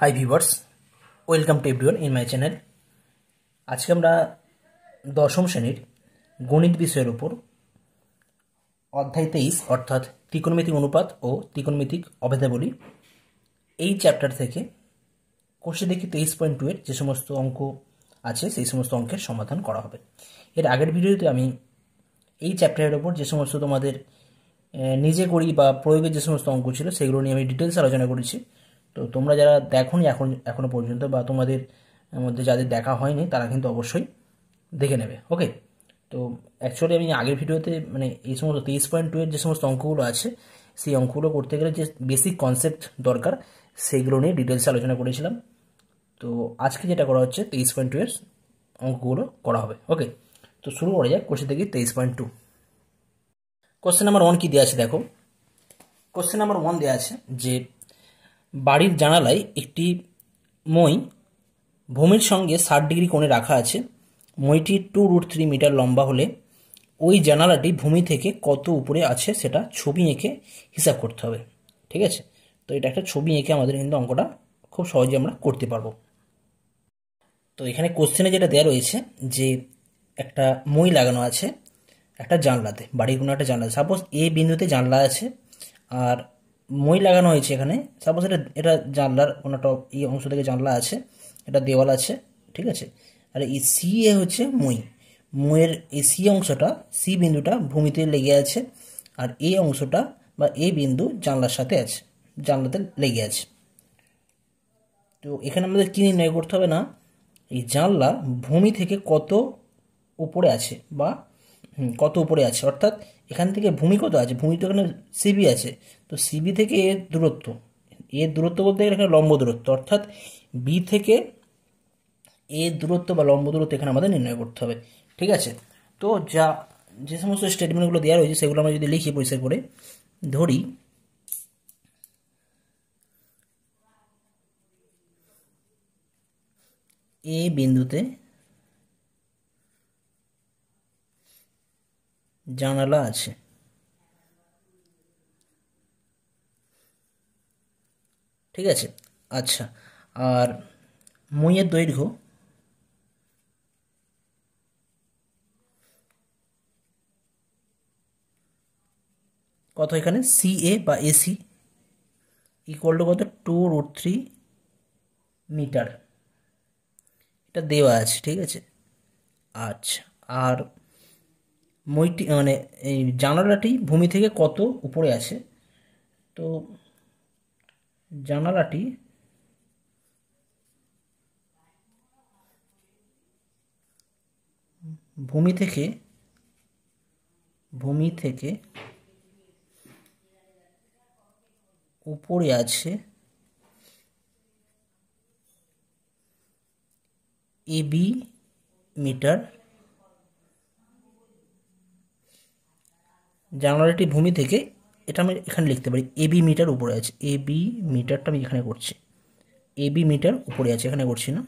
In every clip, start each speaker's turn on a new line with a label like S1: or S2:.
S1: High viewers welcome to everyone in my channel আজকে আমরা দশম শ্রেণীর গণিত বিষয়ের উপর অধ্যায় তেইশ অর্থাৎ ত্রিকোণমিতিক অনুপাত ও ত্রিকোণমিতিক অভেদাবলী এই চ্যাপ্টার থেকে কোষে দেখি তেইশ পয়েন্ট টু এর যে সমস্ত অঙ্ক আছে সেই সমস্ত অঙ্কের সমাধান করা হবে এর আগের ভিডিওতে আমি এই চ্যাপ্টারের ওপর যে সমস্ত তোমাদের নিজে করি বা প্রয়োগের যে সমস্ত অঙ্ক ছিল সেগুলো নিয়ে আমি ডিটেলস আলোচনা করেছি তো তোমরা যারা দেখোনি এখন এখনও পর্যন্ত বা তোমাদের মধ্যে যাদের দেখা হয়নি তারা কিন্তু অবশ্যই দেখে নেবে ওকে তো অ্যাকচুয়ালি আমি আগের ভিডিওতে মানে এই সমস্ত তেইশ পয়েন্ট টু এর যে সমস্ত অঙ্কগুলো আছে সেই অঙ্কগুলো করতে গেলে যে বেসিক কনসেপ্ট দরকার সেইগুলো নিয়ে ডিটেলসে আলোচনা করেছিলাম তো আজকে যেটা করা হচ্ছে তেইশ পয়েন্ট টু এর অঙ্কগুলো করা হবে ওকে তো শুরু করা যাক কোশ্চেন থেকে তেইশ point two question number one কী দেওয়া আছে দেখো কোশ্চেন নাম্বার ওয়ান দেওয়া আছে যে বাড়ির জানালায় একটি মই ভূমির সঙ্গে ষাট ডিগ্রি কোণে রাখা আছে মইটি টু রুট থ্রি মিটার লম্বা হলে ওই জানালাটি ভূমি থেকে কত উপরে আছে সেটা ছবি এঁকে হিসাব করতে হবে ঠিক আছে তো এটা একটা ছবি এঁকে আমাদের কিন্তু অঙ্কটা খুব সহজে আমরা করতে পারবো তো এখানে কোশ্চেনে যেটা দেওয়া রয়েছে যে একটা মই লাগানো আছে একটা জানলাতে বাড়ির কোনো একটা জানলা সাপোজ এ বিন্দুতে জানলা আছে আর মই লাগানো হয়েছে এখানে সাপোজ এটা এটা জানলার কোনো টপ এই অংশ থেকে জানলা আছে এটা দেওয়াল আছে ঠিক আছে আর এই সি এ হচ্ছে মই মইয়ের এই সি অংশটা সি বিন্দুটা ভূমিতে লেগে আছে আর এই অংশটা বা এই বিন্দু জানলার সাথে আছে জানলাতে লেগে আছে তো এখানে আমাদের কী নির্ণয় করতে হবে না এই জানলা ভূমি থেকে কত উপরে আছে বা কত উপরে আছে অর্থাৎ এখান থেকে ভূমি কত আছে ভূমি তো এখানে সিবি আছে তো সিবি থেকে এর দূরত্ব এর দূরত্ব বলতে গেলে এখানে লম্ব দূরত্ব অর্থাৎ বি থেকে এর দূরত্ব বা লম্ব দূরত্ব এখানে আমাদের নির্ণয় করতে হবে ঠিক আছে তো যা যে সমস্ত স্টেটমেন্টগুলো দেওয়া রয়েছে সেগুলো আমরা যদি লিখি পরিষ্কার করে ধরি এ বিন্দুতে জানালা আছে ঠিক আছে আচ্ছা আর মইয়ের দৈর্ঘ্য কত এখানে সি এ বা এসি ইকুয়াল টু কত টু রুট থ্রি মিটার এটা দেওয়া আছে ঠিক আছে আচ্ছা আর মইটি মানে এই জানালাটি ভূমি থেকে কত উপরে আছে তো জানালাটি ভূমি থেকে ভূমি থেকে উপরে আছে এবি মিটার জানালাটি ভূমি থেকে এটা আমি এখানে লিখতে পারি এ বি মিটার উপরে আছে এবি মিটারটা আমি এখানে করছি এবি মিটার উপরে আছে এখানে করছি না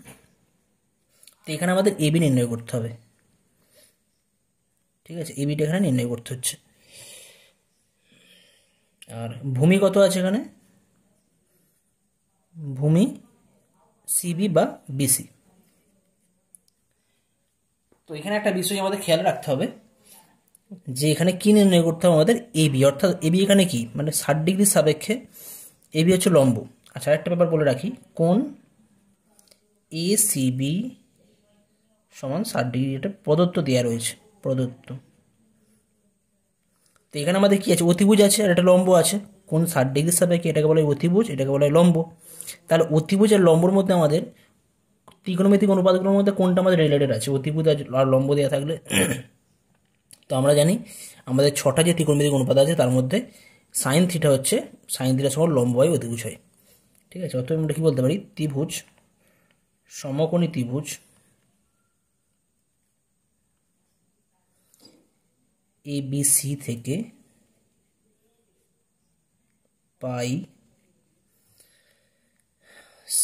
S1: তো এখানে আমাদের এ বি নির্ণয় করতে হবে ঠিক আছে এ বিটা এখানে নির্ণয় করতে হচ্ছে আর ভূমি কত আছে এখানে ভূমি সিবি বা বিসি তো এখানে একটা বিষয় আমাদের খেয়াল রাখতে হবে যে এখানে কী নির্ণয় করতে হবে আমাদের এবি অর্থাৎ এবি এখানে কি মানে ষাট ডিগ্রির সাপেক্ষে এবি হচ্ছে লম্ব আচ্ছা আরেকটা ব্যাপার বলে রাখি কোন এ সিবি সমান ষাট ডিগ্রি এটা প্রদত্ত দেওয়া রয়েছে প্রদত্ত তো এখানে আমাদের কী আছে অতিভুজ আছে আর একটা লম্ব আছে কোন ষাট ডিগ্রির সাপেক্ষে এটাকে বলা হয় অতিভুজ এটাকে বলা হয় লম্ব তাহলে অতিভুজ আর লম্বর মধ্যে আমাদের ত্রিকোণমিতিক অনুপাতগুলোর মধ্যে কোনটা আমাদের রিলেটেড আছে অতিভুজ আর লম্ব দেওয়া থাকলে তো আমরা জানি আমাদের ছটা যে ত্রিকোণমিতিক অনুপাত আছে তার মধ্যে সাইন থিটা হচ্ছে সাইন থিটা সহ লম্ব হয় অতিভুজ হয় ঠিক আছে অর্থাৎ আমরা কী বলতে পারি ত্রিভুজ সমকোণী ত্রিভুজ সি থেকে পাই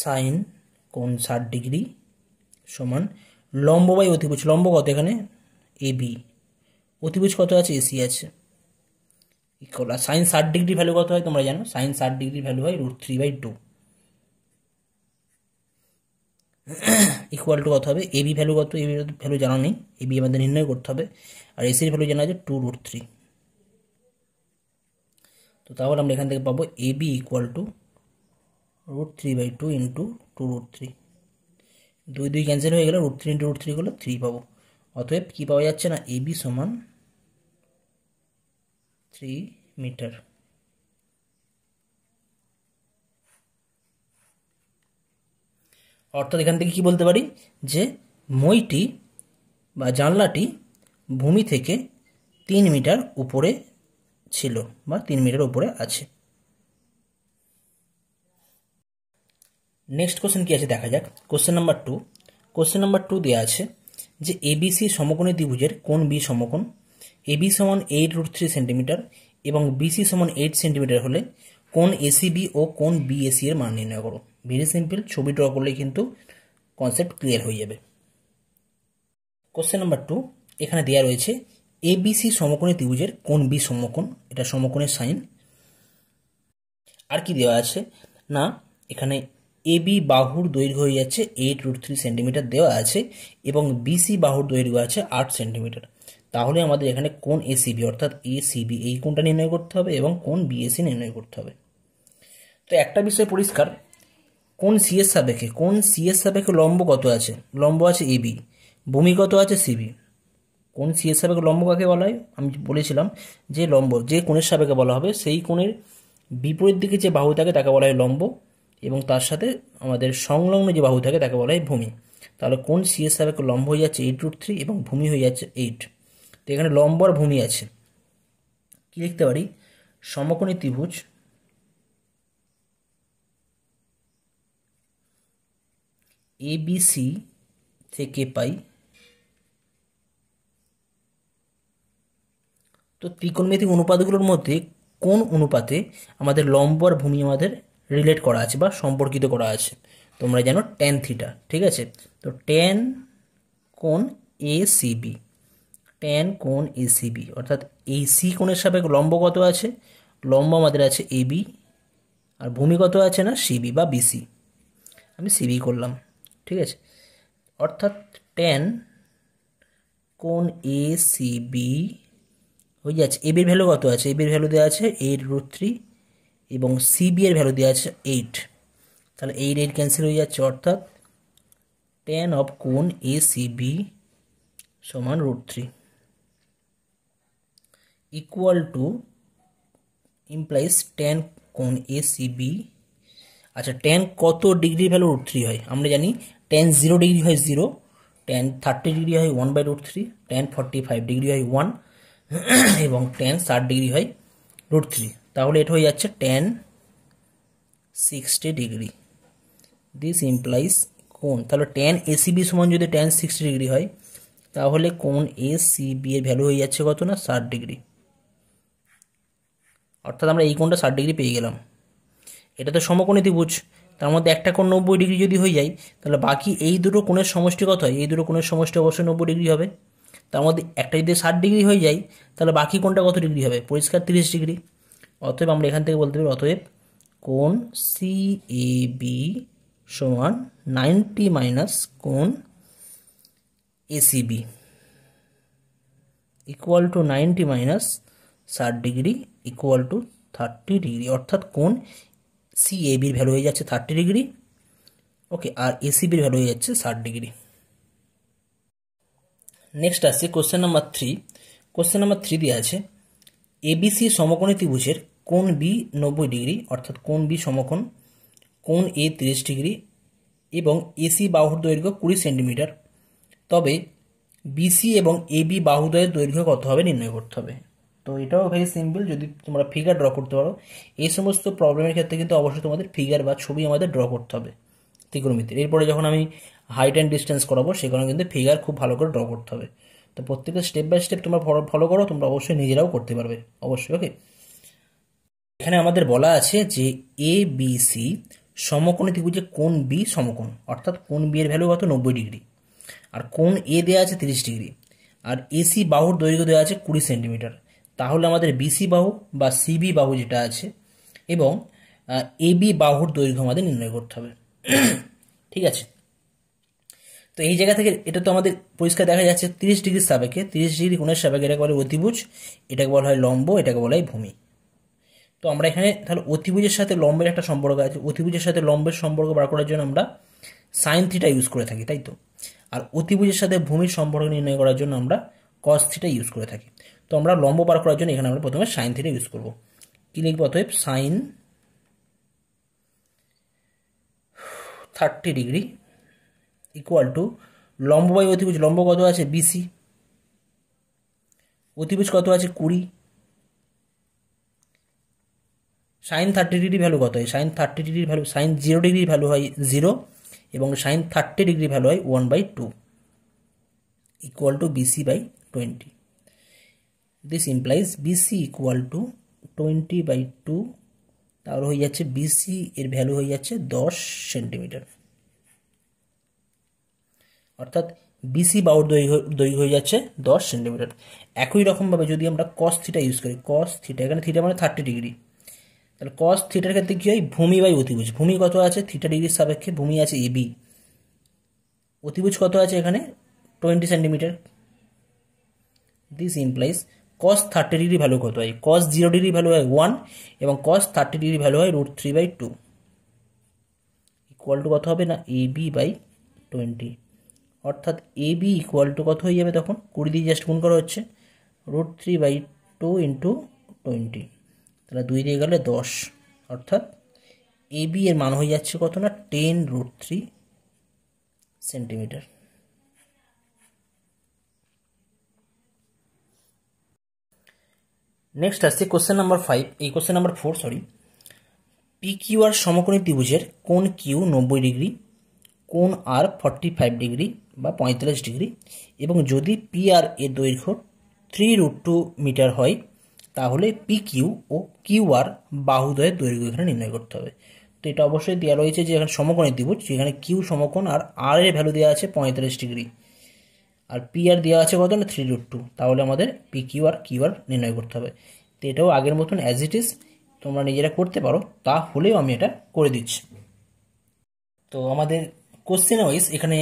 S1: সাইন কোন ষাট ডিগ্রি সমান লম্ব বাই অতিভুজ লম্ব কত এখানে এবি অতিভুজ কত আছে এসি আছে ইকুয়াল সাইন ষাট ডিগ্রি ভ্যালু কত হয় তোমরা জানো সাইন ষাট ডিগ্রি ভ্যালু হয় root three by two equal to কত হবে এবি ভ্যালু কত এবি ভ্যালু জানা নেই এবি আমাদের নির্ণয় করতে হবে আর এসির ভ্যালু জানা আছে টু রুট থ্রি তো তাহলে আমরা এখান থেকে পাবো AB equal to root three by two into two root three দুই দুই ক্যান্সেল হয়ে গেলে root three into root three করলে থ্রি পাবো অতএব কী পাওয়া যাচ্ছে না এবি সমান 3 meter. অর্থাৎ এখান থেকে কি বলতে পারি যে মইটি বা জানলাটি ভূমি থেকে তিন মিটার উপরে ছিল বা তিন মিটার উপরে আছে নেক্সট কোশ্চেন কি আছে দেখা যাক question number two question number two দেওয়া আছে যে এবিসি সমকোণী ত্রিভুজের কোন বি সমকোণ এবি সমান এইট রুট থ্রি সেন্টিমিটার এবং বিসি সমান এইট সেন্টিমিটার হলে কোন এসিবি ও কোন বিএসি এর মান নির্ণয় করো ভেরি সিম্পল ছবি ড্র করলে কিন্তু কনসেপ্ট ক্লিয়ার হয়ে যাবে কোশ্চেন নাম্বার টু এখানে দেওয়া রয়েছে এবিসি সমকোণী ত্রিভুজের কোন বি সমকোণ এটা সমকোণের সাইন আর কি দেওয়া আছে না এখানে এবি বাহুর দৈর্ঘ্য হয়ে যাচ্ছে এইট রুট থ্রি সেন্টিমিটার দেওয়া আছে এবং বিসি বাহুর দৈর্ঘ্য আছে আট সেন্টিমিটার তাহলে আমাদের এখানে কোন এসিবি অর্থাৎ এসিবি এই কোনটা নির্ণয় করতে হবে এবং কোন বিএসি নির্ণয় করতে হবে তো একটা বিষয় পরিষ্কার কোন সিএস সাপেক্ষে কোন সিএস সাপেক্ষে লম্ব কত আছে লম্ব আছে এবি ভূমি কত আছে সিবি কোন সিএস সাপেক্ষে লম্ব কাকে বলা হয় আমি বলেছিলাম যে লম্ব যে কোণের সাপেক্ষে বলা হবে সেই কোণের বিপরীত দিকে যে বাহু থাকে তাকে বলা হয় লম্ব এবং তার সাথে আমাদের সংলগ্ন যে বাহু থাকে তাকে বলা হয় ভূমি তাহলে কোন সিএস সাপেক্ষে লম্ব হয়ে যাচ্ছে এইট রুট থ্রি এবং ভূমি হয়ে যাচ্ছে এইট তো এখানে লম্বর ভূমি আছে কি লিখতে পারি সমকোণী ত্রিভুজ এবিসি থেকে পাই তো ত্রিকোণমিতিক অনুপাতগুলোর মধ্যে কোন অনুপাতে আমাদের লম্বর ভূমি আমাদের রিলেট করা আছে বা সম্পর্কিত করা আছে তোমরা জানো টেন থিটা ঠিক আছে তো টেন কোন এ সিবি টেন কোণ এসিবি অর্থাৎ এই সি কোণের সাপেক্ষে লম্ব কত আছে লম্ব আমাদের আছে এবি আর ভূমি কত আছে না সিবি বা বিসি আমি সিবি করলাম ঠিক আছে অর্থাৎ টেন কোন এ সি হয়ে যাচ্ছে এবির ভ্যালু কত আছে এবির ভ্যালু দেওয়া আছে এইট রুট থ্রি এবং সিবি এর ভ্যালু দেওয়া আছে এইট তাহলে এইট এইট ক্যান্সেল হয়ে যাচ্ছে অর্থাৎ টেন অফ কোন এ সি সমান root three equal to implies tan কোন এ সিবি আচ্ছা টেন কত ডিগ্রি ভ্যালু রুট থ্রি হয় আমরা জানি টেন জিরো ডিগ্রি হয় জিরো টেন থার্টি ডিগ্রি হয় one by root three tan forty five degree হয় ওয়ান এবং টেন ষাট ডিগ্রি হয় রুট থ্রি তাহলে এটা হয়ে যাচ্ছে tan sixty degree this implies কোন তাহলে ট্যান এসিবি সমান যদি টেন সিক্সটি ডিগ্রি হয় তাহলে কোন এসিবি এর ভ্যালু হয়ে যাচ্ছে কত না ষাট ডিগ্রি অর্থাৎ আমরা এই কোণটা ষাট ডিগ্রি পেয়ে গেলাম এটা তো সমকোণী ত্রিভুজ তার মধ্যে একটা কোণ নব্বই ডিগ্রি যদি হয়ে যায় তাহলে বাকি এই দুটো কোণের সমষ্টি কত হয় এই দুটো কোণের সমষ্টি অবশ্যই নব্বই ডিগ্রি হবে তার মধ্যে একটা যদি ষাট ডিগ্রি হয়ে যায় তাহলে বাকি কোণটা কত ডিগ্রি হবে পরিষ্কার তিরিশ ডিগ্রি অতএব আমরা এখান থেকে বলতে পারি অতএব কোণ সি এ বি সমান নাইনটি মাইনাস কোণ ACB equal to ninety minus ষাট degree equal to thirty degree অর্থাৎ কোন সি এ বির ভ্যালু হয়ে যাচ্ছে থার্টি ডিগ্রি ওকে আর এসিবির ভ্যালু হয়ে যাচ্ছে ষাট ডিগ্রি নেক্সট আসছে question number three question number three দিয়ে আছে এবিসি সমকোণী ত্রিভুজের কোন বি নব্বই ডিগ্রি অর্থাৎ কোন বি সমকোণ কোন এ তিরিশ ডিগ্রি এবং এসি বাহুর দৈর্ঘ্য কুড়ি সেন্টিমিটার তবে বিসি এবং এবি বাহুদয়ের দৈর্ঘ্য কত হবে নির্ণয় করতে হবে তো এটাও ভেরি সিম্পল যদি তোমরা ফিগার ড্র করতে পারো এই সমস্ত প্রবলেমের ক্ষেত্রে কিন্তু অবশ্যই তোমাদের ফিগার বা ছবি আমাদের ড্র করতে হবে ত্রিকোণমিতির এরপরে যখন আমি হাইট অ্যান্ড ডিস্টেন্স করাবো সেখানে কিন্তু ফিগার খুব ভালো করে ড্র করতে হবে তো প্রত্যেকটা স্টেপ বাই স্টেপ তোমরা ফলো করো তোমরা অবশ্যই নিজেরাও করতে পারবে অবশ্যই ওকে এখানে আমাদের বলা আছে যে এ বি সি সমকোণে ত্রিভুজে কোন বি সমকোণ অর্থাৎ কোন বি এর ভ্যালু কত নব্বই ডিগ্রি আর কোন এ দেওয়া আছে তিরিশ ডিগ্রি আর এসি বাহুর দৈর্ঘ্য দেওয়া আছে কুড়ি সেন্টিমিটার তাহলে আমাদের বিসি বাহু বা সিবি বাহু যেটা আছে এবং এবি বাহুর দৈর্ঘ্য আমাদের নির্ণয় করতে হবে ঠিক আছে তো এই জায়গা থেকে এটা তো আমাদের পরিষ্কার দেখা যাচ্ছে তিরিশ ডিগ্রি সাবেকে তিরিশ ডিগ্রি কোণের সাবেক এটাকে বলে অতিভুজ এটাকে বলা হয় লম্ব এটাকে বলা হয় ভূমি তো আমরা এখানে তাহলে অতিভুজের সাথে লম্বের একটা সম্পর্ক আছে অতিভুজের সাথে লম্বের সম্পর্ক বার করার জন্য আমরা সাইন থিটা ইউজ করে থাকি তাই তো আর অতিভুজের সাথে ভূমির সম্পর্ক নির্ণয় করার জন্য আমরা কস থিটা ইউজ করে থাকি তো আমরা লম্ব বার করার জন্য এখানে আমরা প্রথমে সাইন থিটা ইউজ করব কী লিখব অতএব sine thirty degree equal to লম্ব বাই অতিভুজ লম্ব কত আছে বিসি অতিভুজ কত আছে কুড়ি সাইন থার্টি ডিগ্রি ভ্যালু কত হয় সাইন থার্টি ডিগ্রির value sine zero degree value হয় জিরো এবং সাইন থার্টি ডিগ্রি ভ্যালু হয় one by two equal to BC by twenty this implies BC equal to 20 by 2 তাহলে হয়ে যাচ্ছে বিসি এর ভ্যালু হয়ে যাচ্ছে দশ সেন্টিমিটার অর্থাৎ বিসি বাউট দৈর্ঘ্য দৈর্ঘ্য হয়ে যাচ্ছে দশ সেন্টিমিটার একই রকমভাবে যদি আমরা কস থিটা ইউজ করি কস থিটা এখানে থিটা মানে থার্টি ডিগ্রি তাহলে কস থিটার ক্ষেত্রে কী হয় ভূমি বাই অতিভুজ ভূমি কত আছে থিটা ডিগ্রির সাপেক্ষে ভূমি আছে এবি অতিভুজ কত আছে এখানে twenty centimetre this implies cos thirty degree value কত হয় কস জিরো ডিগ্রি ভ্যালু হয় ওয়ান এবং কস থার্টি ডিগ্রি ভ্যালু হয় root three by two equal to কত হবে না এ বি বাই টোয়েন্টি অর্থাৎ এ বি ইকুয়াল টু কত হয়ে যাবে তখন কুড়ি দিয়ে জাস্ট গুণ করা হচ্ছে root three by two into twenty তাহলে দুই দিয়ে গেলে দশ অর্থাৎ এ বি এর মান হয়ে যাচ্ছে কত না ten root three centimetre next আসছে কোশ্চেন নাম্বার ফাইভ এই question number four sorry P Q R সমকোণী ত্রিভুজের কোন কিউ নব্বই ডিগ্রি কোন আর ফর্টি ফাইভ ডিগ্রি বা পঁয়তাল্লিশ ডিগ্রি এবং যদি পি আর এর দৈর্ঘ্য থ্রি রুট টু মিটার হয় তাহলে পি কিউ ও কিউ আর বাহুদয়ের দৈর্ঘ্য এখানে নির্ণয় করতে হবে তো এটা অবশ্যই দেওয়া রয়েছে যে এখানে সমকোণী ত্রিভুজ যেখানে কিউ সমকোণ আর আর এর ভ্যালু দেওয়া আছে পঁয়তাল্লিশ ডিগ্রি আর পি আর দেওয়া আছে কত না থ্রি রুট টু তাহলে আমাদের P Q R Q R নির্ণয় করতে হবে তো এটাও আগের মতন অ্যাজ ইট ইজ তোমরা নিজেরা করতে পারো তা হলেও আমি এটা করে দিচ্ছি তো আমাদের কোশ্চেন ওয়াইজ এখানে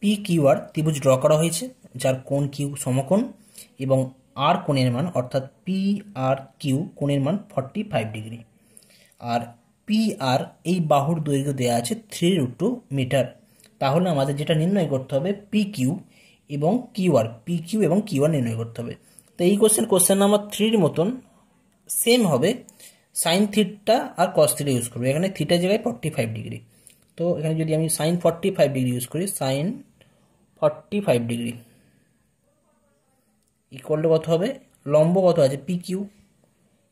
S1: পি কিউ আর ত্রিভুজ ড্র করা হয়েছে যার কোন কিউ সমকোণ এবং আর কোণের মান অর্থাৎ পি আর কিউ কোণের মান ফর্টি ফাইভ ডিগ্রি আর পি আর এই বাহুর দৈর্ঘ্য দেওয়া আছে থ্রি রুট টু মিটার তাহলে আমাদের যেটা নির্ণয় করতে হবে পি কিউ এবং কিউআর পি কিউ এবং কিউআর নির্ণয় করতে হবে তো এই কোশ্চেন কোশ্চেন নাম্বার থ্রির মতন সেম হবে সাইন থিটটা আর কস থিটা ইউজ করবো এখানে থিটা জায়গায় ফর্টি ফাইভ ডিগ্রি তো এখানে যদি আমি sine forty five degree use করি sine forty five degree equal কত হবে লম্ব কত আছে পি কিউ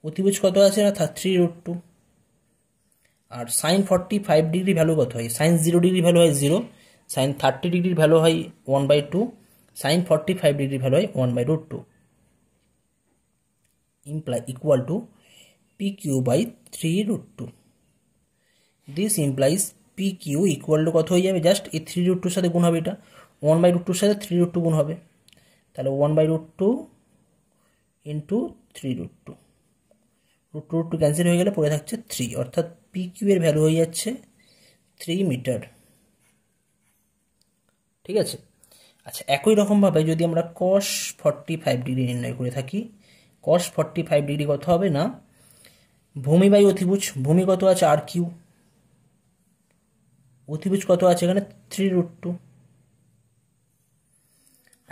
S1: অতিভুজ কত আছে না থ্রি রুট টু আর sine forty five degree value কত হয় সাইন জিরো ডিগ্রি ভ্যালু হয় জিরো সাইন থার্টি ডিগ্রির ভ্যালু হয় one by two sine forty five degree value হয় one by root two imply equal to P Q by three root two this implies P Q equal to কত হয়ে যাবে just এই three root টুর সাথে গুণ হবে এটা ওয়ান বাই রুট টুর সাথে থ্রি রুট টু গুণ হবে তাহলে one by root two into three root two root root two cancel হয়ে গেলে পড়ে থাকছে থ্রি অর্থাৎ পি কিউ এর ভ্যালু হয়ে যাচ্ছে থ্রি মিটার ঠিক আছে আচ্ছা একই রকমভাবে যদি আমরা কস ফর্টি ফাইভ ডিগ্রি নির্ণয় করে থাকি কস ফর্টি ফাইভ ডিগ্রি কত হবে না ভূমি বাই অতিভুজ ভূমি কত আছে আর কিউ অতিভুজ কত আছে এখানে থ্রি রুট টু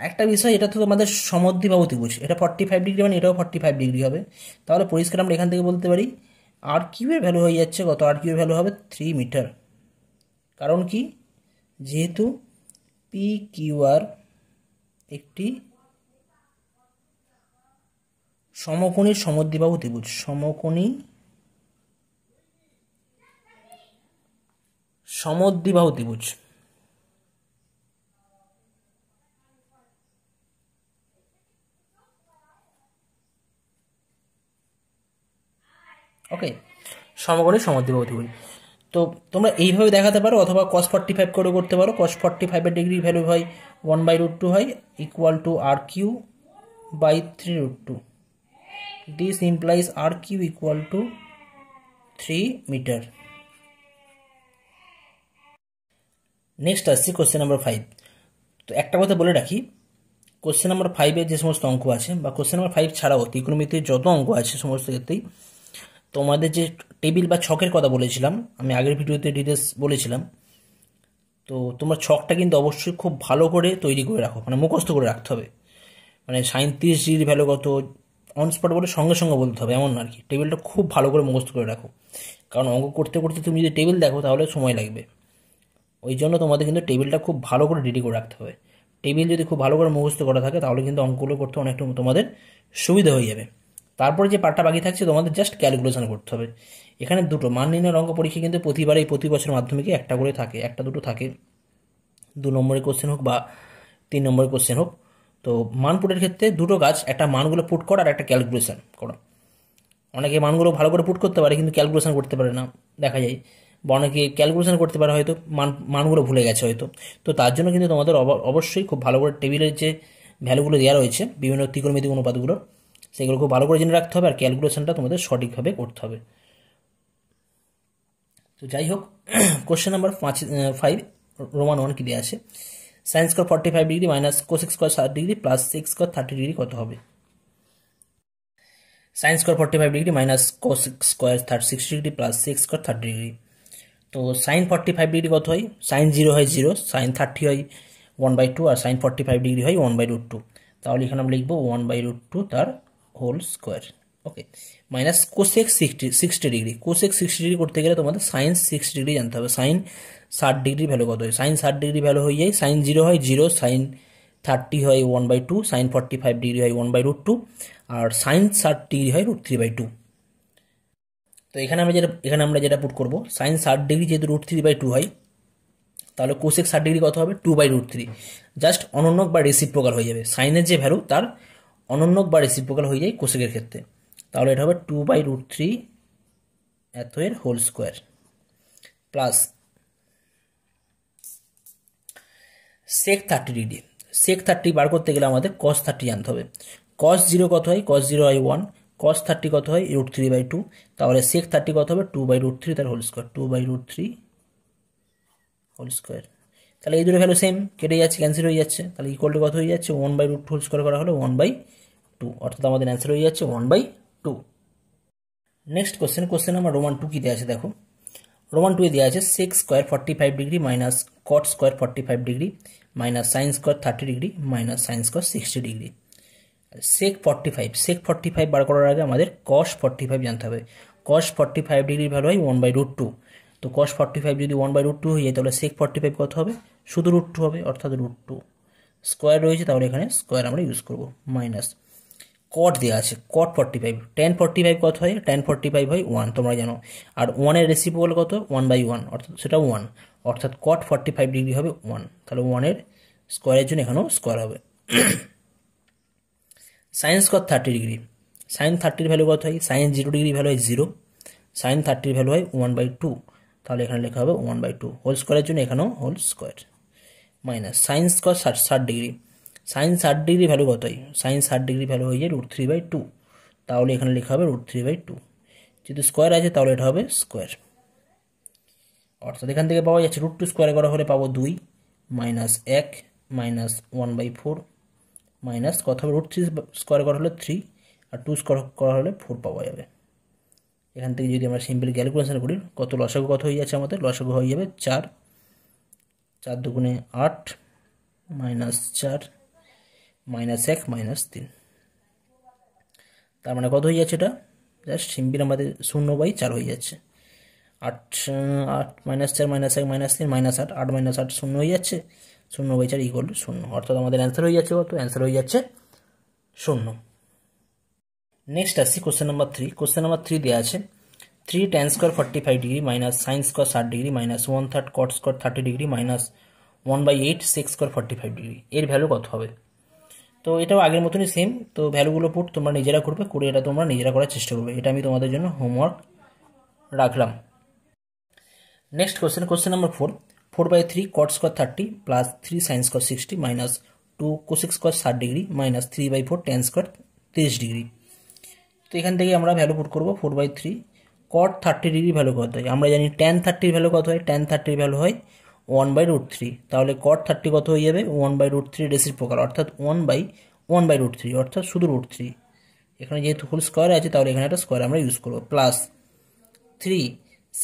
S1: একটা বিষয় এটা তো আমাদের সমদ্বি বা অতিভুজ এটা ফর্টি ফাইভ ডিগ্রি মানে এটাও ফর্টি ফাইভ ডিগ্রি হবে তাহলে পরিষ্কার আমরা এখান থেকে বলতে পারি আর কিউয়ের ভ্যালু হয়ে যাচ্ছে কত আর কিউয়ের ভ্যালু হবে থ্রি মিটার কারণ কি যেহেতু পি কিউআর একটি সমকোণী সমদ্বিবাহু ত্রিভুজ সমকোণী সমদ্বিবাহু ত্রিভুজ ওকে সমকোণী সমদ্বিবাহু ত্রিভুজ তো তোমরা এইভাবে দেখাতে পারো অথবা কস ফর্টি ফাইভ করেও করতে পারো কস ফর্টি ফাইভের ডিগ্রি ভ্যালু হয় ওয়ান বাই রুট টু হয় equal to R Q by three root two this implies R Q equal to three metre next আসছি কোশ্চেন নাম্বার ফাইভ তো একটা কথা বলে রাখি কোশ্চেন নাম্বার ফাইভে যে সমস্ত অঙ্ক আছে বা কোশ্চেন নাম্বার ফাইভ ছাড়াও ত্রিকোণমিতির যত অঙ্ক আছে সমস্ত ক্ষেত্রেই তোমাদের যে টেবিল বা ছকের কথা বলেছিলাম আমি আগের ভিডিওতে ডিটেলস বলেছিলাম তো তোমরা ছকটা কিন্তু অবশ্যই খুব ভালো করে তৈরি করে রাখো মানে মুখস্থ করে রাখতে হবে মানে সাঁত্রিশ ডিগ্রি ভ্যালু কত অনস্পট বলে সঙ্গে সঙ্গে বলতে হবে এমন আর কি টেবিলটা খুব ভালো করে মুখস্থ করে রাখো কারণ অঙ্ক করতে করতে তুমি যদি টেবিল দেখো তাহলে সময় লাগবে ওই জন্য তোমাদের কিন্তু টেবিলটা খুব ভালো করে রেডি করে রাখতে হবে টেবিল যদি খুব ভালো করে মুখস্থ করা থাকে তাহলে কিন্তু অঙ্কগুলো করতে অনেকটা তোমাদের সুবিধা হয়ে যাবে তারপরে যে পার্টটা বাকি থাকছে তোমাদের জাস্ট ক্যালকুলেশন করতে হবে এখানে দুটো মান নির্ণয়ের অঙ্ক পরীক্ষা কিন্তু প্রতিবারই প্রতি বছর মাধ্যমিকে একটা করে থাকে একটা দুটো থাকে দু নম্বরের কোশ্চেন হোক বা তিন নম্বরের কোশ্চেন হোক তো মান পুটের ক্ষেত্রে দুটো গাছ একটা মানগুলো পুট করা আর একটা ক্যালকুলেশন করা অনেকে মানগুলো ভালো করে পুট করতে পারে কিন্তু ক্যালকুলেশন করতে পারে না দেখা যায় বা অনেকে ক্যালকুলেশন করতে পারে হয়তো মান মানগুলো ভুলে গেছে হয়তো তো তার জন্য কিন্তু তোমাদের অবশ্যই খুব ভালো করে টেবিলের যে ভ্যালুগুলো দেওয়া রয়েছে বিভিন্ন ত্রিকোণমিতিক অনুপাতগুলো সেগুলো খুব ভালো করে জেনে রাখতে হবে আর ক্যালকুলেশনটা তোমাদের সঠিকভাবে করতে হবে তো যাই হোক কোশ্চেন নাম্বার পাঁচ ফাইভ রোমান ওয়ান ক্লিয়ার আছে sine square forty five degree minus cosec square ষাট degree plus six square thirty degree কত হবে sine square forty five degree minus cosec square thirty six degree plus six square thirty degree তো sine forty five degree কত হয় sine zero হয় zero sine thirty হয় one by two আর sine forty five degree হয় one by root two তাহলে এখানে আমরা লিখবো ওয়ান বাই রুট টু তার whole square okay minus cosec sixty sixty degree cosec sixty degree করতে গেলে তোমাদের সাইন সিক্সটি ডিগ্রি জানতে হবে সাইন ষাট ডিগ্রি ভ্যালু কত হয় সাইন ষাট ডিগ্রি ভ্যালু হয়ে যায় সাইন জিরো হয় জিরো সাইন থার্টি হয় one by two sine forty five degree হয় ওয়ান বাই রুট টু আর সাইন ষাট ডিগ্রি হয় রুট থ্রি বাই টু তো এখানে আমরা যেটা এখানে আমরা যেটা পুট করবো সাইন ষাট ডিগ্রি যেহেতু রুট থ্রি বাই টু হয় তাহলে কোসেক ষাট ডিগ্রি কত হবে two by root three just অনন্যক বা রেসিপ্রোকাল হয়ে যাবে সাইনের যে ভ্যালু তার অনন্যক বা রেসিপ্রোকাল হয়ে যায় কোসেকের ক্ষেত্রে তাহলে এটা হবে টু বাই রুট থ্রি এত এর whole square plus sec thirty degree sec thirty বার করতে গেলে আমাদের কস থার্টি আনতে হবে কস জিরো কত হয় কস জিরো হয় ওয়ান কস থার্টি কত হয় রুট থ্রি বাই টু তাহলে সেক থার্টি কত হবে টু বাই রুট থ্রি তার whole square two by root three whole square তাহলে এই দুটো ভ্যালু সেম কেটে যাচ্ছে ক্যান্সেল হয়ে যাচ্ছে তাহলে ইকোয়াল টু কত হয়ে যাচ্ছে one by root whole square করা হলো ওয়ান বাই টু অর্থাৎ আমাদের অ্যান্সার হয়ে যাচ্ছে one by two next question question আমার রোমান টু কী দেওয়া আছে দেখো রোমান টুয়ে দেওয়া আছে sec square forty five degree minus cot square forty five degree minus sine square thirty degree minus sine square sixty degree sec forty five sec forty five বার করার আগে আমাদের কস ফর্টি ফাইভ জানতে হবে cos forty five ডিগ্রির value হয় one by root two তো cos forty five যদি ওয়ান বাই রুট টু হয়ে যায় তাহলে সেক ফর্টি ফাইভ কত হবে শুধু রুট টু হবে অর্থাৎ রুট টু স্কোয়ার রয়েছে তাহলে এখানে স্কোয়ার আমরা ইউজ করবো মাইনাস কট দেওয়া আছে cot forty five tan forty five কত হয় টেন ফর্টি ফাইভ হয় ওয়ান তোমরা জানো আর ওয়ানের রেসিপোল কত ওয়ান বাই ওয়ান অর্থাৎ সেটা ওয়ান অর্থাৎ কট ফর্টি ফাইভ ডিগ্রি হবে ওয়ান তাহলে ওয়ানের স্কোয়ারের জন্য এখানেও স্কোয়ার হবে সায়েন্স কত থার্টি ডিগ্রি সায়েন্স থার্টির ভ্যালু কত হয় সায়েন্স জিরো ডিগ্রি ভ্যালু হয় জিরো সায়েন্স থার্টির ভ্যালু হয় ওয়ান বাই টু তাহলে এখানে লেখা হবে ওয়ান বাই টু হোল স্কোয়ারের জন্য এখানেও whole square minus sine square ষাট ষাট ডিগ্রি সাইন ষাট ডিগ্রি ভ্যালু কতই সাইন ষাট ডিগ্রি ভ্যালু হয়ে যায় রুট থ্রি বাই টু তাহলে এখানে লেখা হবে রুট থ্রি বাই টু যেহেতু স্কোয়ার আছে তাহলে এটা হবে স্কোয়ার অর্থাৎ এখান থেকে পাওয়া যাচ্ছে রুট টু স্কোয়ার করা হলে পাবো দুই মাইনাস এক minus one by four minus কত হবে রুট থ্রি স্কোয়ার করা হলে থ্রি আর টু স্কোয়ার করা হলে ফোর পাওয়া যাবে এখান থেকে যদি আমরা সিম্পল ক্যালকুলেশন করি কত লসাগু কত হয়ে যাচ্ছে আমাদের লসাগু হয়ে যাবে চার চার দুগুণে আট মাইনাস চার মাইনাস এক মাইনাস তিন তার মানে কত হয়ে যাচ্ছে এটা জাস্ট সিম্পিল আমাদের শূন্য বাই চার হয়ে যাচ্ছে আট আট মাইনাস চার মাইনাস এক মাইনাস তিন মাইনাস আট আট মাইনাস আট শূন্য হয়ে যাচ্ছে শূন্য বাই চার ইকুয়াল শূন্য অর্থাৎ আমাদের অ্যান্সার হয়ে যাচ্ছে কত অ্যান্সার হয়ে যাচ্ছে শূন্য নেক্সট আসছি question number three question number three দেওয়া আছে three tan square forty five degree minus sine square ষাট degree minus one third cot square thirty degree minus one by eight six square forty five degree এর value কত হবে তো এটাও আগের মতনই সেম তো ভ্যালুগুলো পুট তোমরা নিজেরা করবে করে এটা তোমরা নিজেরা করার চেষ্টা করবে এটা আমি তোমাদের জন্য হোমওয়ার্ক রাখলাম next question question number four four by three cot square thirty plus three sine square sixty minus two cosec square ষাট degree minus three by four tan square তিরিশ ডিগ্রি তো এখান থেকে আমরা ভ্যালু পুট করবো four by three cot thirty degree value কত হয় আমরা জানি টেন থার্টির ভ্যালু কত হয় টেন থার্টির ভ্যালু হয় ওয়ান বাই রুট থ্রি তাহলে কট থার্টি কত হয়ে যাবে one by root three reciprocal অর্থাৎ one by one by root three অর্থাৎ শুধু রুট থ্রি এখানে যেহেতু হোল স্কোয়ার আছে তাহলে এখানে একটা স্কোয়ার আমরা ইউজ করবো প্লাস থ্রি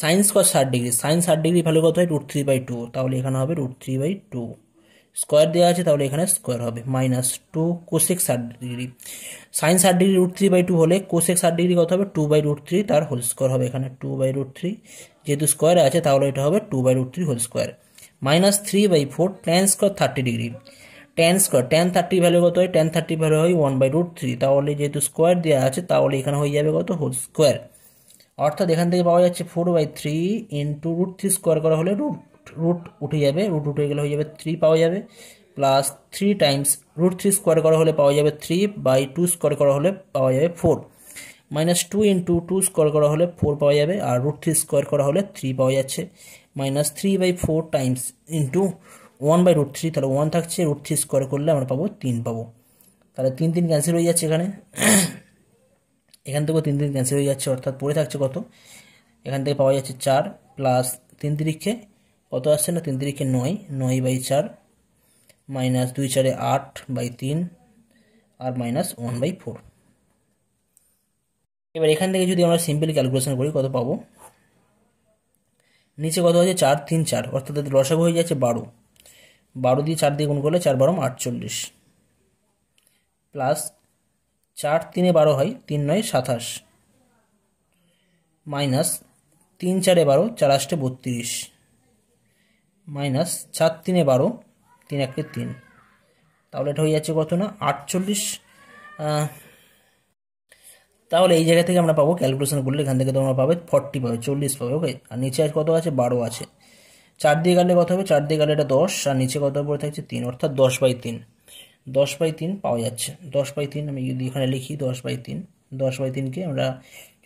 S1: সাইন্স স্কোয়ার ষাট ডিগ্রি সাইন ষাট ডিগ্রি ভ্যালু কত হয় রুট থ্রি বাই টু তাহলে এখানে হবে root three by two square দেওয়া আছে তাহলে এখানে স্কোয়ার হবে মাইনাস টু কোশেক ষাট ডিগ্রি সাইন ষাট degree root three by two হলে কোশেক ষাট ডিগ্রি কত হবে টু বাই রুট থ্রি তার হোল স্কোয়ার হবে এখানে টু বাই রুট থ্রি যেহেতু স্কোয়ার আছে তাহলে এটা হবে two by root three whole square minus three by four tan square thirty degree tan square tan thirty value কত হয় টেন থার্টি ভ্যালু হয় ওয়ান বাই রুট থ্রি তাহলে যেহেতু স্কোয়ার দেওয়া আছে তাহলে এখানে হয়ে যাবে কত হোল স্কোয়ার অর্থাৎ এখান থেকে পাওয়া যাচ্ছে four by three into root three square করা হলে রুট রুট উঠে যাবে রুট উঠে গেলে হয়ে যাবে থ্রি পাওয়া যাবে plus three times root three square করা হলে পাওয়া যাবে থ্রি বাই টু স্কোয়ার করা হলে পাওয়া যাবে four minus two into two square করা হলে ফোর পাওয়া যাবে আর রুট থ্রি স্কোয়ার করা হলে থ্রি পাওয়া যাচ্ছে minus three by four times into one by root three তাহলে ওয়ান থাকছে রুট থ্রি স্কোয়ার করলে আমরা পাবো তিন পাবো তাহলে তিন তিন ক্যান্সেল হয়ে যাচ্ছে এখানে এখান থেকেও তিন তিন ক্যান্সেল হয়ে যাচ্ছে অর্থাৎ পড়ে থাকছে কত এখান থেকে পাওয়া যাচ্ছে চার প্লাস তিন তিরিক্ষে কত আসছে না তিন তিরিক্ষে নয় নয় বাই চার মাইনাস দুই চারে আট বাই তিন আর মাইনাস ওয়ান বাই ফোর এবার এখান থেকে যদি আমরা সিম্পল ক্যালকুলেশন করি কত পাবো নিচে কত হয়েছে চার তিন চার অর্থাৎ তাদের লসাগ হয়ে যাচ্ছে বারো বারো দিয়ে চার দিয়ে গুণ করলে চার বারো আটচল্লিশ প্লাস চার তিনে বারো হয় তিন নয় সাতাশ মাইনাস তিন চারে বারো চার আষ্টে বত্রিশ মাইনাস চার তিনে বারো তিন একে তিন তাহলে এটা হয়ে যাচ্ছে কত না আটচল্লিশ তাহলে এই জায়গা থেকে আমরা পাবো ক্যালকুলেশন করলে এখান থেকে তোমরা পাবে ফর্টি পাবে চল্লিশ পাবে ওকে আর নিচে আর কত আছে বারো আছে চার দিয়ে গেলে কত হবে চার দিয়ে গেলে এটা দশ আর নিচে কত পড়ে থাকছে তিন অর্থাৎ দশ বাই তিন দশ বাই তিন পাওয়া যাচ্ছে দশ বাই তিন আমি যদি এখানে লিখি দশ বাই তিন দশ বাই তিনকে আমরা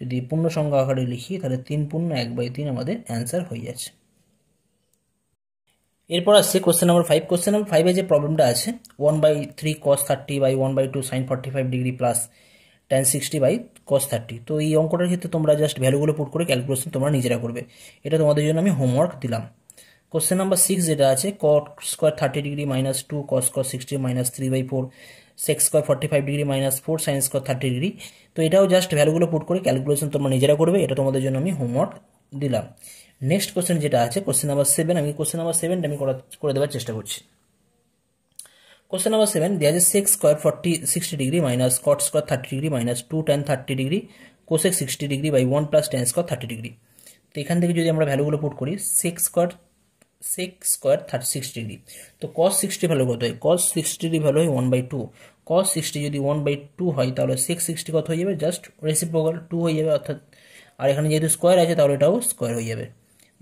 S1: যদি পূর্ণ সংখ্যা আকারে লিখি তাহলে তিন পূর্ণ এক বাই তিন আমাদের অ্যান্সার হয়ে যাচ্ছে এরপর আসছে question number five question number ফাইভে যে প্রবলেমটা আছে one by three cos thirty by one by two sine forty five degree plus tan sixty by cos thirty তো এই অঙ্কটার ক্ষেত্রে তোমরা জাস্ট ভ্যালুগুলো পুট করে ক্যালকুলেশন তোমরা নিজেরা করবে এটা তোমাদের জন্য আমি হোমওয়ার্ক দিলাম কোশ্চেন নাম্বার সিক্স যেটা আছে cot square thirty degree minus two cos square sixty minus three by four sec square forty five degree minus four sine square thirty degree তো এটাও জাস্ট ভ্যালুগুলো পুট করে ক্যালকুলেশন তোমরা নিজেরা করবে এটা তোমাদের জন্য আমি হোমওয়ার্ক দিলাম নেক্সট কোশ্চেন যেটা আছে কোশ্চেন নাম্বার সেভেন আমি কোশ্চেন নাম্বার সেভেনটা আমি করে দেওয়ার চেষ্টা করছি question number 7 there is 6 square 40 60 degree minus cot square 30 degree minus 2 tan 30 degree cosec 60 degree by 1 + tan square 30 degree तो এখান থেকে যদি আমরা ভ্যালু গুলো পুট করি 6 स्क्वायर 6 स्क्वायर 360 ডিগ্রি তো cos 60 ভ্যালু কত হয় cos 60 ডিগ্রি ভ্যালু হয় 1/2 cos 60 যদি 1/2 হয় তাহলে sec 60 কত হয়ে যাবে জাস্ট রিসেপোকাল 2 হয়ে যাবে অর্থাৎ আর এখানে যেহেতু স্কয়ার আছে তাহলে এটাও স্কয়ার হয়ে যাবে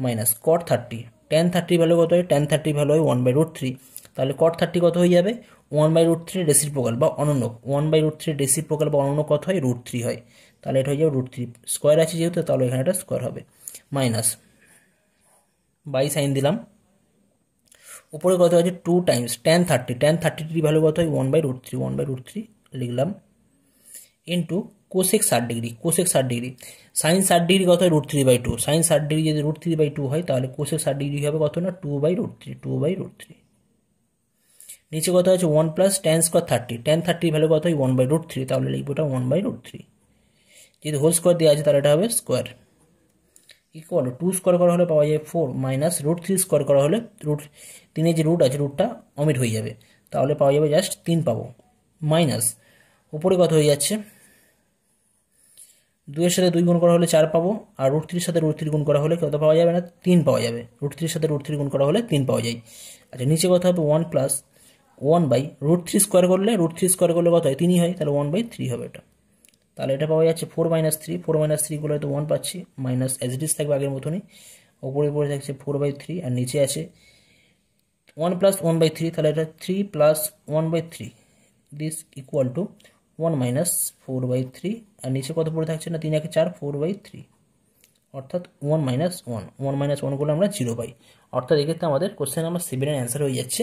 S1: माइनस cot 30 tan 30 ভ্যালু কত হয় tan 30 ভ্যালু হয় 1/√3 তাহলে কট থার্টি কত হয়ে যাবে ওয়ান বাই রুট থ্রি প্রকাল বা অননক ওয়ান বাই রুট থ্রি প্রকাল বা অননক কত হয় রুট থ্রি হয় তাহলে এটা হয়ে যাবে রুট থ্রি স্কোয়ার আছে যেহেতু তাহলে এখানে এটা স্কোয়ার হবে মাইনাস বাই সাইন দিলাম উপরে কত আছে two times tan thirty tan thirty three value কত হয় one by root three one by root three লিখলাম ইন্টু কোশেক ষাট ডিগ্রি কোশেক ষাট ডিগ্রি সাইন ষাট ডিগ্রি কত হয় root three by two sine ষাট ডিগ্রি যদি রুট থ্রি বাই টু হয় তাহলে কোশেক ষাট ডিগ্রি হবে কত না two by root three two by root three নিচে কত আছে one plus tan square thirty tan থার্টির ভ্যালু কত হয় ওয়ান বাই রুট থ্রি তাহলে লিখবো ওটা ওয়ান বাই রুট থ্রি যদি হোল স্কোয়ার দেওয়া আছে তাহলে এটা হবে স্কোয়ার ইকুয়াল টু স্কোয়ার করা হলে পাওয়া যায় four minus root three square করা হলে রুট তিনের যে রুট আছে রুটটা অমিট হয়ে যাবে তাহলে পাওয়া যাবে জাস্ট তিন পাবো মাইনাস উপরে কত হয়ে যাচ্ছে দুইয়ের সাথে দুই গুণ করা হলে চার পাবো আর রুট থ্রির সাথে রুট থ্রি গুণ করা হলে কত পাওয়া যাবে না তিন পাওয়া যাবে রুট থ্রির সাথে রুট থ্রি গুণ করা হলে তিন পাওয়া যায় আচ্ছা নিচে কথা হবে one plus one by root three square করলে রুট থ্রি স্কোয়ার করলে কত হয় তিনই হয় তাহলে ওয়ান বাই থ্রি হবে এটা তাহলে এটা পাওয়া যাচ্ছে four minus three four minus three করলে হয়তো ওয়ান পাচ্ছি মাইনাস এস ডিস থাকবে আগের মতনই ওপরে উপরে থাকছে ফোর বাই থ্রি আর নিচে আছে one plus one by three তাহলে এটা three plus one by three this equal to one minus four by three আর নিচে কত পড়ে থাকছে না তিন একে চার ফোর বাই থ্রি অর্থাৎ one minus one one minus one করলে আমরা জিরো পাই অর্থাৎ এক্ষেত্রে আমাদের কোশ্চেন নাম্বার সেভেনের অ্যান্সার হয়ে যাচ্ছে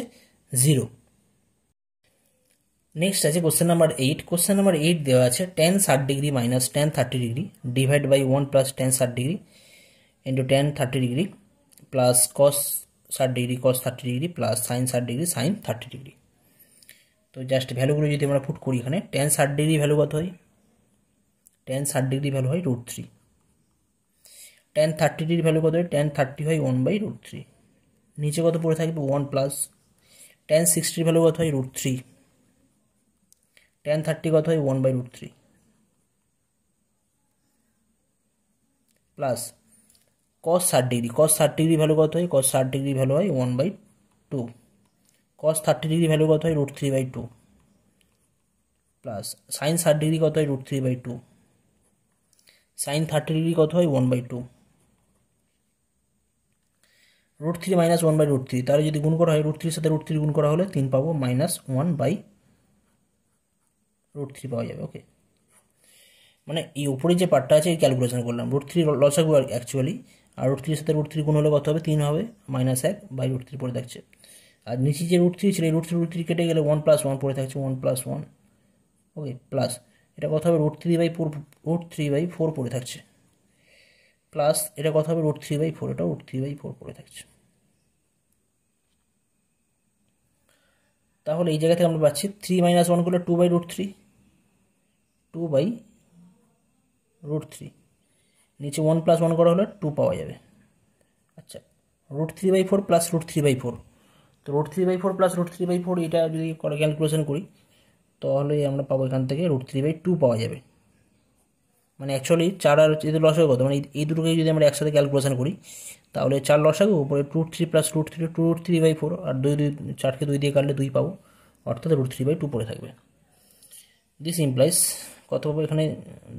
S1: জিরো নেক্সট আছে question number eight question number eight দেওয়া আছে টেন ষাট degree minus tan thirty degree divide by one plus tan ষাট degree into tan thirty degree plus cos ষাট degree cos thirty degree plus sine ষাট degree sine thirty degree তো just ভ্যালুগুলো যদি আমরা ফুট করি এখানে টেন ষাট ডিগ্রি ভ্যালু কত হয় টেন ষাট ডিগ্রি ভ্যালু হয় root three tan thirty degree value কত হয় টেন থার্টি হয় ওয়ান বাই রুট থ্রি নিচে কত পড়ে থাকবে ওয়ান প্লাস টেন সিক্সটির ভ্যালু কত হয় রুট থ্রি টেন থার্টি কত হয় one by root three plus cos ষাট ডিগ্রি কস ষাট ডিগ্রি ভ্যালু কত হয় কস ষাট ডিগ্রি ভ্যালু হয় one by two cos thirty degree value কত হয় root three by two plus sine ষাট ডিগ্রি কত হয় root three by two sine thirty degree কত হয় one by two root three minus one by root three তাহলে যদি গুণ করা হয় রুট থ্রির সাথে রুট থ্রি গুণ করা হলে তিন পাবো minus one by root three পাওয়া যাবে ওকে মানে এই উপরে যে পার্টটা আছে ক্যালকুলেশন করলাম রুট থ্রি লসাগু আর অ্যাকচুয়ালি আর রুট থ্রির সাথে রুট থ্রি গুণ হলে কত হবে তিন হবে মাইনাস এক বাই রুট থ্রি পড়ে থাকছে আর নিচে যে রুট থ্রি ছিল এই রুট থ্রি রুট থ্রি কেটে গেলে ওয়ান প্লাস ওয়ান পড়ে থাকছে one plus one okay plus এটা কথা হবে root three by four root three by four পড়ে থাকছে প্লাস এটা কথা হবে রুট থ্রি বাই ফোর এটা রুট থ্রি বাই ফোর পড়ে থাকছে তাহলে এই জায়গা থেকে আমরা পাচ্ছি থ্রি মাইনাস ওয়ান করলে two by root three two by root three নিচে ওয়ান প্লাস ওয়ান করা হলে টু পাওয়া যাবে আচ্ছা root three by four plus root three by four তো root three by four plus root three by four এটা যদি ক্যালকুলেশন করি তাহলে আমরা পাবো এখান থেকে রুট থ্রি বাই টু পাওয়া যাবে মানে অ্যাকচুয়ালি চার আর এদের লসাগু কত মানে এই দুটোকে যদি আমরা একসাথে ক্যালকুলেশন করি তাহলে চার লসাগু উপরে two three plus root three two root three by four আর দুই দুই চারকে দুই দিয়ে কাটলে দুই পাবো অর্থাৎ রুট থ্রি বাই টু পড়ে থাকবে দিস ইমপ্লাইস কত হবে এখানে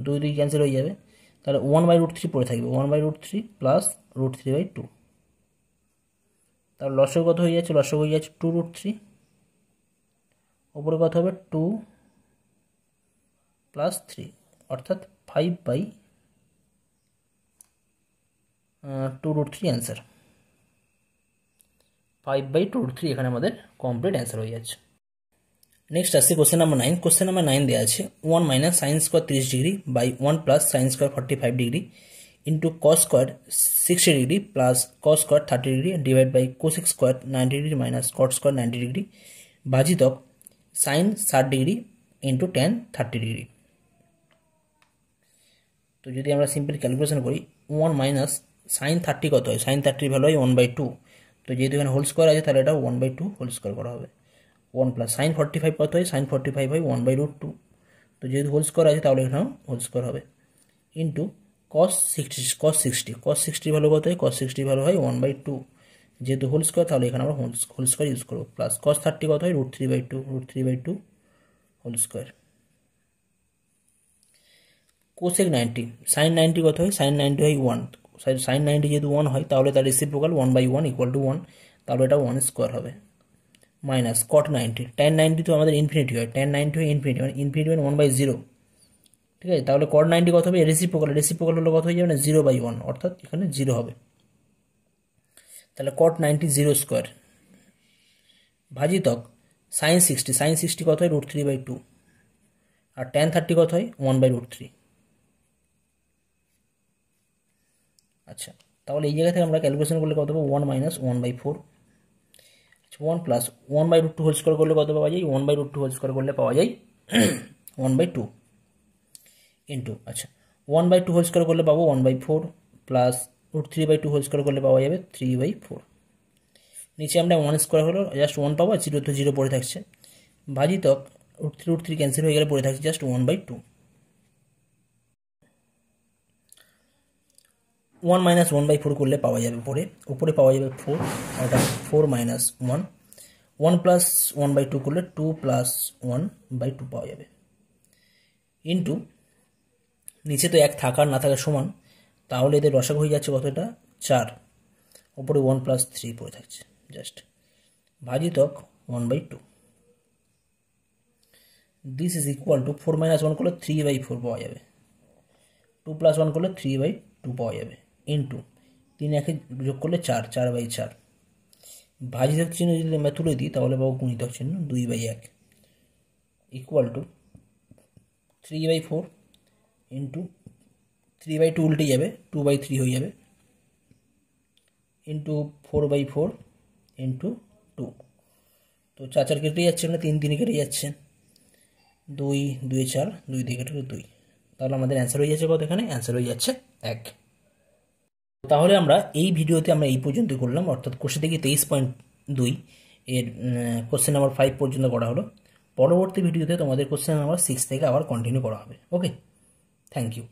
S1: দুই দুই ক্যান্সেল হয়ে যাবে তাহলে ওয়ান বাই রুট থ্রি পড়ে থাকবে one by root three plus root three by two তাহলে লসক কত হয়ে যাচ্ছে লসক হয়ে যাচ্ছে টু রুট থ্রি ওপরে কত হবে টু প্লাস থ্রি অর্থাৎ five by two root three answer five by two root three এখানে আমাদের কমপ্লিট অ্যান্সার হয়ে যাচ্ছে নেক্সট আসছি question number nine question number nine দেওয়া আছে ওয়ান মাইনাস সাইন স্কোয়ার তিরিশ degree by one plus sine square forty five degree into cos square sixty degree plus cos square thirty degree divide by cosec square ninety degree minus cot square ninety degree ভাজিতক sine ষাট degree into tan thirty degree তো যদি আমরা simple calculation করি one minus sine thirty কত হয় sine থার্টির value হয় ওয়ান বাই টু তো যেহেতু এখানে হোল স্কোয়ার আছে তাহলে এটা one by two whole square করা হবে one plus sine forty five কত হয় সাইন ফর্টি ফাইভ হয় ওয়ান বাই রুট টু তো যেহেতু হোল স্কোয়ার আছে তাহলে এখানেও হোল স্কোয়ার হবে into cos sixty cos sixty cos sixty value কত হয় কস সিক্সটি ভ্যালু হয় ওয়ান বাই টু যেহেতু হোল স্কোয়ার তাহলে এখানে আমরা হোল হোল স্কোয়ার ইউজ করবো প্লাস কস থার্টি কত হয় root three by two root three by two whole square cosec ninety sine ninety কত হয় সাইন নাইনটি হয় ওয়ান সাইন নাইনটি যেহেতু ওয়ান হয় তাহলে তার reciprocal one by one equal to one তাহলে এটা ওয়ান স্কোয়ার হবে মাইনাস কট নাইনটি টেন নাইনটি তো আমাদের ইনফিনিটি হয় টেন নাইনটি হয় ইনফিনিটি মানে ইনফিনিটি মানে ওয়ান বাই জিরো ঠিক আছে তাহলে কট নাইনটি কত হবে রেসিপ্রোকাল রেসিপ্রোকাল হলে কত হয়ে যাবে না জিরো বাই ওয়ান অর্থাৎ এখানে জিরো হবে তাহলে কট নাইনটি জিরো স্কোয়ার ভাজিতক সাইন সিক্সটি সাইন সিক্সটি কত হয় রুট থ্রি বাই টু আর টেন থার্টি কত হয় ওয়ান বাই রুট থ্রি আচ্ছা তাহলে এই জায়গা থেকে আমরা ক্যালকুলেশন করলে কত হবে one minus one by four one plus one by root two whole square করলে কত পাওয়া যায় one by root two whole square করলে পাওয়া যায় ওয়ান বাই টু ইন্টু আচ্ছা one by two whole square করলে পাবো one by four plus root three by two whole square করলে পাওয়া যাবে থ্রি বাই ফোর নিচে আমরা ওয়ান স্কোয়ার হলো জাস্ট ওয়ান পাবো জিরো তো জিরো পড়ে থাকছে ভাজিতক root three root three cancel হয়ে গেলে পড়ে থাকছে just one by two one minus one by four করলে পাওয়া যাবে পরে উপরে পাওয়া যাবে ফোর আর এটা four minus one one plus one by two করলে two plus one by two পাওয়া যাবে ইন্টু নিচে তো এক থাকার না থাকার সমান তাহলে এদের রসাগ হয়ে যাচ্ছে কতটা চার ওপরে ওয়ান প্লাস থ্রি পড়ে থাকছে জাস্ট ভাজি তক one by two this is equal to four minus one করলে থ্রি বাই ফোর পাওয়া যাবে টু প্লাস ওয়ান করলে থ্রি বাই টু পাওয়া যাবে ইন্টু তিন একে যোগ করলে চার চার বাই চার ভাজিতক চিহ্ন যদি আমরা তুলে দিই তাহলে পাবো গুণিতক চিহ্ন দুই বাই এক equal to three by four into three by two উল্টে যাবে টু বাই থ্রি হয়ে যাবে into four by four into two তো চার চার কেটে যাচ্ছে না মানে তিন তিনে কেটে যাচ্ছে দুই দুই চার দুই দিয়ে দুই তাহলে আমাদের অ্যান্সার হয়ে যাচ্ছে কত এখানে অ্যান্সার হয়ে যাচ্ছে এক তাহলে আমরা এই ভিডিওতে আমরা এই পর্যন্ত করলাম অর্থাৎ কোশ্চেন থেকে তেইশ পয়েন্ট দুই এর কোশ্চেন নাম্বার ফাইভ পর্যন্ত করা হলো পরবর্তী ভিডিওতে তোমাদের কোশ্চেন নাম্বার সিক্স থেকে আবার কন্টিনিউ করা হবে ওকে থ্যাংক ইউ